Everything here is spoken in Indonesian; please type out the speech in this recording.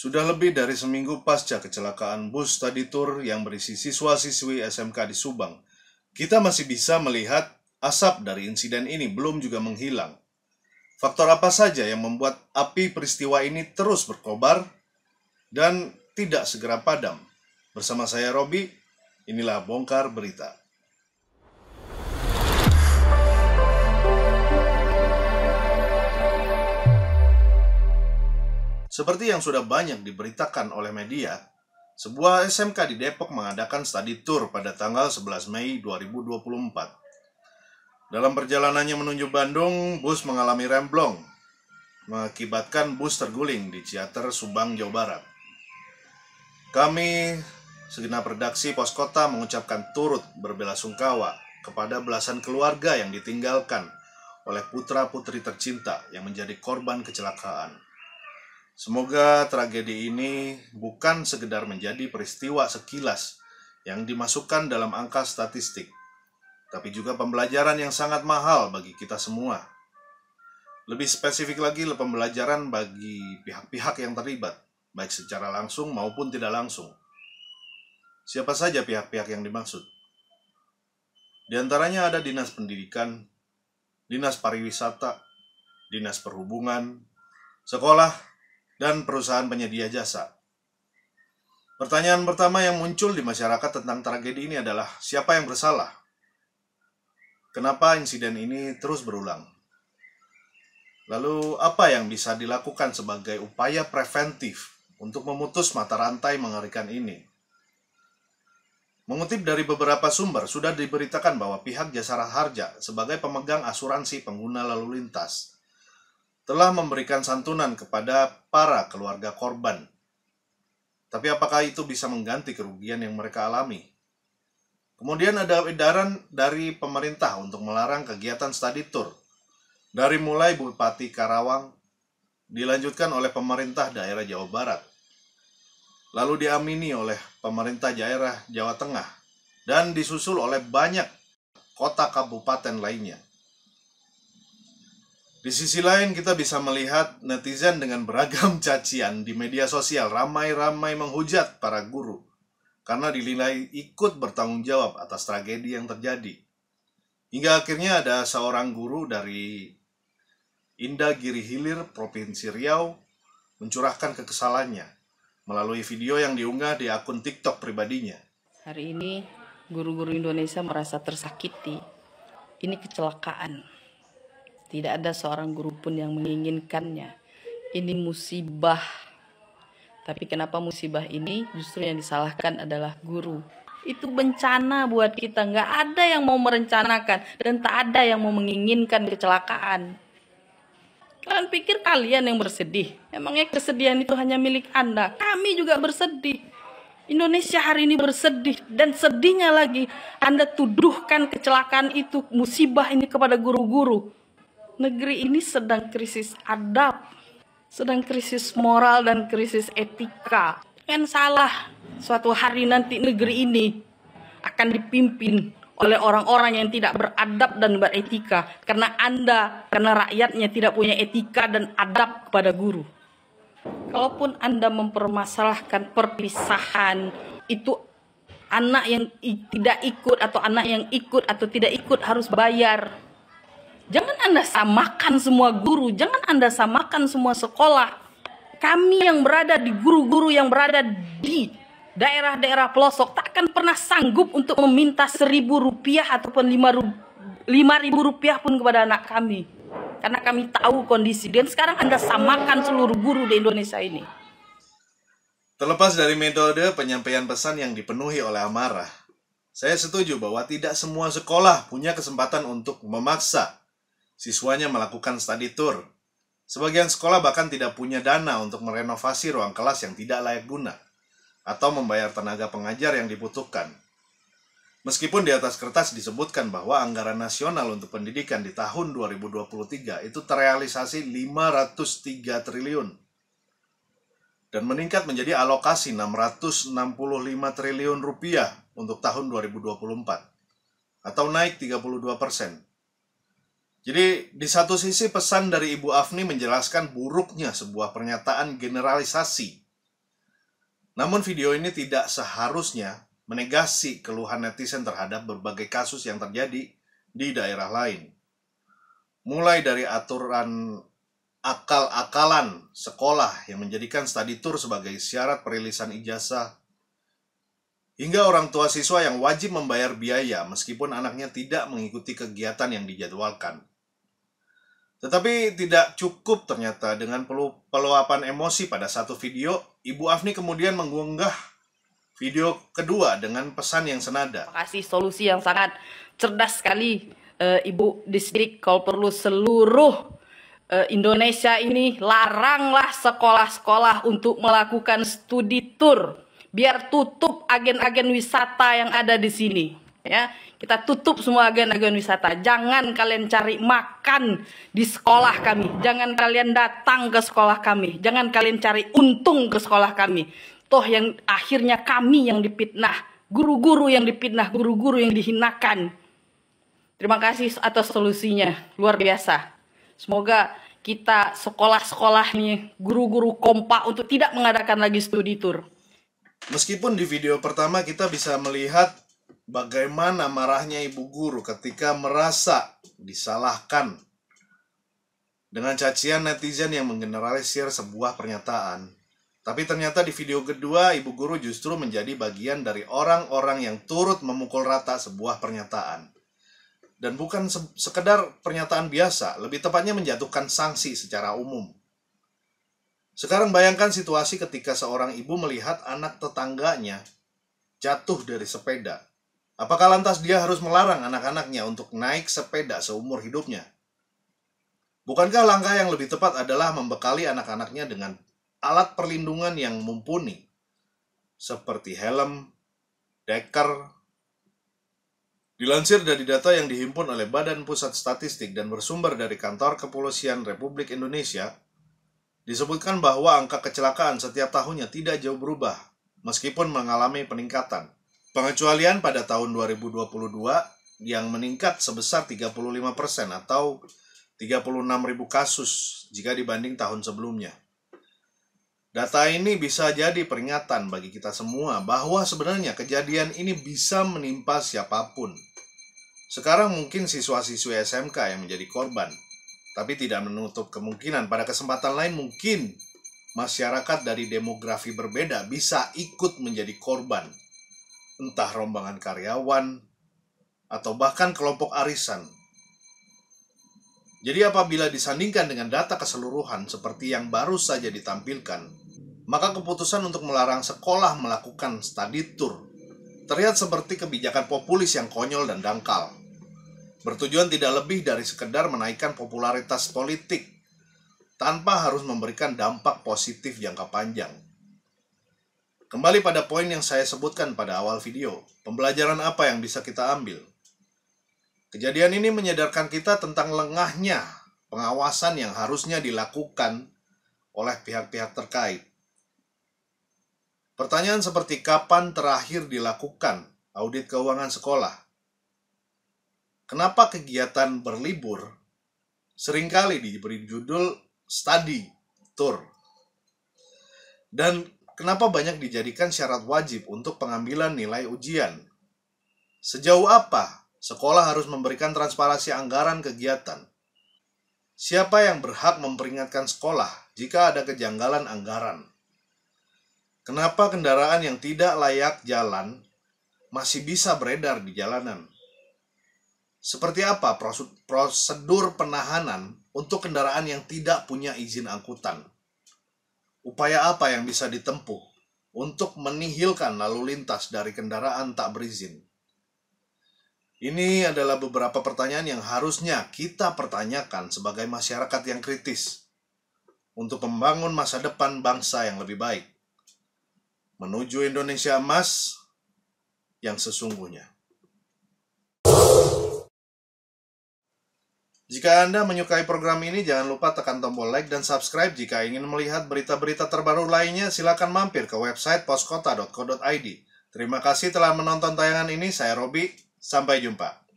Sudah lebih dari seminggu pasca kecelakaan bus tadi tur yang berisi siswa-siswi SMK di Subang, kita masih bisa melihat asap dari insiden ini belum juga menghilang. Faktor apa saja yang membuat api peristiwa ini terus berkobar dan tidak segera padam? Bersama saya Robi, inilah Bongkar Berita. Seperti yang sudah banyak diberitakan oleh media, sebuah SMK di Depok mengadakan study tour pada tanggal 11 Mei 2024. Dalam perjalanannya menuju Bandung, bus mengalami remblong, mengakibatkan bus terguling di Ciater, Subang, Jawa Barat. Kami, segenap redaksi pos kota mengucapkan turut berbelasungkawa kepada belasan keluarga yang ditinggalkan oleh putra-putri tercinta yang menjadi korban kecelakaan. Semoga tragedi ini bukan sekedar menjadi peristiwa sekilas yang dimasukkan dalam angka statistik, tapi juga pembelajaran yang sangat mahal bagi kita semua. Lebih spesifik lagi, pembelajaran bagi pihak-pihak yang terlibat, baik secara langsung maupun tidak langsung. Siapa saja pihak-pihak yang dimaksud? Di antaranya ada Dinas Pendidikan, Dinas Pariwisata, Dinas Perhubungan, sekolah, dan perusahaan penyedia jasa. Pertanyaan pertama yang muncul di masyarakat tentang tragedi ini adalah siapa yang bersalah? Kenapa insiden ini terus berulang? Lalu apa yang bisa dilakukan sebagai upaya preventif untuk memutus mata rantai mengerikan ini? Mengutip dari beberapa sumber, sudah diberitakan bahwa pihak Jasara Harja sebagai pemegang asuransi pengguna lalu lintas telah memberikan santunan kepada para keluarga korban. Tapi apakah itu bisa mengganti kerugian yang mereka alami? Kemudian ada edaran dari pemerintah untuk melarang kegiatan study tour. Dari mulai Bupati Karawang, dilanjutkan oleh pemerintah daerah Jawa Barat. Lalu diamini oleh pemerintah daerah Jawa Tengah dan disusul oleh banyak kota kabupaten lainnya. Di sisi lain, kita bisa melihat netizen dengan beragam cacian di media sosial ramai-ramai menghujat para guru karena dinilai ikut bertanggung jawab atas tragedi yang terjadi. Hingga akhirnya ada seorang guru dari Indah Giri Hilir, Provinsi Riau, mencurahkan kekesalannya melalui video yang diunggah di akun TikTok pribadinya. Hari ini, guru-guru Indonesia merasa tersakiti. Ini kecelakaan tidak ada seorang guru pun yang menginginkannya. Ini musibah. Tapi kenapa musibah ini justru yang disalahkan adalah guru. Itu bencana buat kita. Nggak ada yang mau merencanakan. Dan tak ada yang mau menginginkan kecelakaan. Kalian pikir kalian yang bersedih. Emangnya kesedihan itu hanya milik Anda. Kami juga bersedih. Indonesia hari ini bersedih dan sedihnya lagi Anda tuduhkan kecelakaan itu musibah ini kepada guru-guru negeri ini sedang krisis adab, sedang krisis moral dan krisis etika. Kan salah suatu hari nanti negeri ini akan dipimpin oleh orang-orang yang tidak beradab dan beretika karena Anda, karena rakyatnya tidak punya etika dan adab kepada guru. Kalaupun Anda mempermasalahkan perpisahan itu anak yang tidak ikut atau anak yang ikut atau tidak ikut harus bayar Jangan Anda samakan semua guru, jangan Anda samakan semua sekolah. Kami yang berada di guru-guru yang berada di daerah-daerah pelosok takkan pernah sanggup untuk meminta seribu rupiah ataupun lima, ru lima ribu rupiah pun kepada anak kami. Karena kami tahu kondisi. Dan sekarang Anda samakan seluruh guru di Indonesia ini. Terlepas dari metode penyampaian pesan yang dipenuhi oleh amarah, saya setuju bahwa tidak semua sekolah punya kesempatan untuk memaksa siswanya melakukan study tour. Sebagian sekolah bahkan tidak punya dana untuk merenovasi ruang kelas yang tidak layak guna atau membayar tenaga pengajar yang dibutuhkan. Meskipun di atas kertas disebutkan bahwa anggaran nasional untuk pendidikan di tahun 2023 itu terrealisasi 503 triliun dan meningkat menjadi alokasi 665 triliun rupiah untuk tahun 2024 atau naik 32 persen. Jadi di satu sisi pesan dari Ibu Afni menjelaskan buruknya sebuah pernyataan generalisasi. Namun video ini tidak seharusnya menegasi keluhan netizen terhadap berbagai kasus yang terjadi di daerah lain. Mulai dari aturan akal-akalan sekolah yang menjadikan study tour sebagai syarat perilisan ijazah hingga orang tua siswa yang wajib membayar biaya meskipun anaknya tidak mengikuti kegiatan yang dijadwalkan. Tetapi tidak cukup ternyata dengan pelu peluapan emosi pada satu video, Ibu Afni kemudian mengunggah video kedua dengan pesan yang senada. kasih solusi yang sangat cerdas sekali e, Ibu Distrik kalau perlu seluruh e, Indonesia ini laranglah sekolah-sekolah untuk melakukan studi tour biar tutup agen-agen wisata yang ada di sini ya kita tutup semua agen-agen wisata jangan kalian cari makan di sekolah kami jangan kalian datang ke sekolah kami jangan kalian cari untung ke sekolah kami toh yang akhirnya kami yang dipitnah guru-guru yang dipitnah guru-guru yang dihinakan terima kasih atas solusinya luar biasa semoga kita sekolah-sekolah nih guru-guru kompak untuk tidak mengadakan lagi studi tour Meskipun di video pertama kita bisa melihat bagaimana marahnya ibu guru ketika merasa disalahkan dengan cacian netizen yang menggeneralisir sebuah pernyataan. Tapi ternyata di video kedua, ibu guru justru menjadi bagian dari orang-orang yang turut memukul rata sebuah pernyataan. Dan bukan se sekedar pernyataan biasa, lebih tepatnya menjatuhkan sanksi secara umum. Sekarang bayangkan situasi ketika seorang ibu melihat anak tetangganya jatuh dari sepeda Apakah lantas dia harus melarang anak-anaknya untuk naik sepeda seumur hidupnya? Bukankah langkah yang lebih tepat adalah membekali anak-anaknya dengan alat perlindungan yang mumpuni, seperti helm, deker, Dilansir dari data yang dihimpun oleh Badan Pusat Statistik dan bersumber dari Kantor Kepolisian Republik Indonesia, disebutkan bahwa angka kecelakaan setiap tahunnya tidak jauh berubah, meskipun mengalami peningkatan. Pengecualian pada tahun 2022 yang meningkat sebesar 35% atau ribu kasus jika dibanding tahun sebelumnya. Data ini bisa jadi peringatan bagi kita semua bahwa sebenarnya kejadian ini bisa menimpa siapapun. Sekarang mungkin siswa siswa SMK yang menjadi korban, tapi tidak menutup kemungkinan pada kesempatan lain mungkin masyarakat dari demografi berbeda bisa ikut menjadi korban entah rombongan karyawan, atau bahkan kelompok arisan. Jadi apabila disandingkan dengan data keseluruhan seperti yang baru saja ditampilkan, maka keputusan untuk melarang sekolah melakukan study tour terlihat seperti kebijakan populis yang konyol dan dangkal. Bertujuan tidak lebih dari sekedar menaikkan popularitas politik tanpa harus memberikan dampak positif jangka panjang. Kembali pada poin yang saya sebutkan pada awal video, pembelajaran apa yang bisa kita ambil? Kejadian ini menyadarkan kita tentang lengahnya pengawasan yang harusnya dilakukan oleh pihak-pihak terkait. Pertanyaan seperti kapan terakhir dilakukan audit keuangan sekolah? Kenapa kegiatan berlibur seringkali diberi judul study tour? Dan kenapa banyak dijadikan syarat wajib untuk pengambilan nilai ujian? Sejauh apa sekolah harus memberikan transparansi anggaran kegiatan? Siapa yang berhak memperingatkan sekolah jika ada kejanggalan anggaran? Kenapa kendaraan yang tidak layak jalan masih bisa beredar di jalanan? Seperti apa prosedur penahanan untuk kendaraan yang tidak punya izin angkutan? Upaya apa yang bisa ditempuh untuk menihilkan lalu lintas dari kendaraan tak berizin? Ini adalah beberapa pertanyaan yang harusnya kita pertanyakan sebagai masyarakat yang kritis untuk membangun masa depan bangsa yang lebih baik menuju Indonesia emas yang sesungguhnya. Jika Anda menyukai program ini, jangan lupa tekan tombol like dan subscribe. Jika ingin melihat berita-berita terbaru lainnya, silakan mampir ke website poskota.co.id. Terima kasih telah menonton tayangan ini. Saya Robi, sampai jumpa.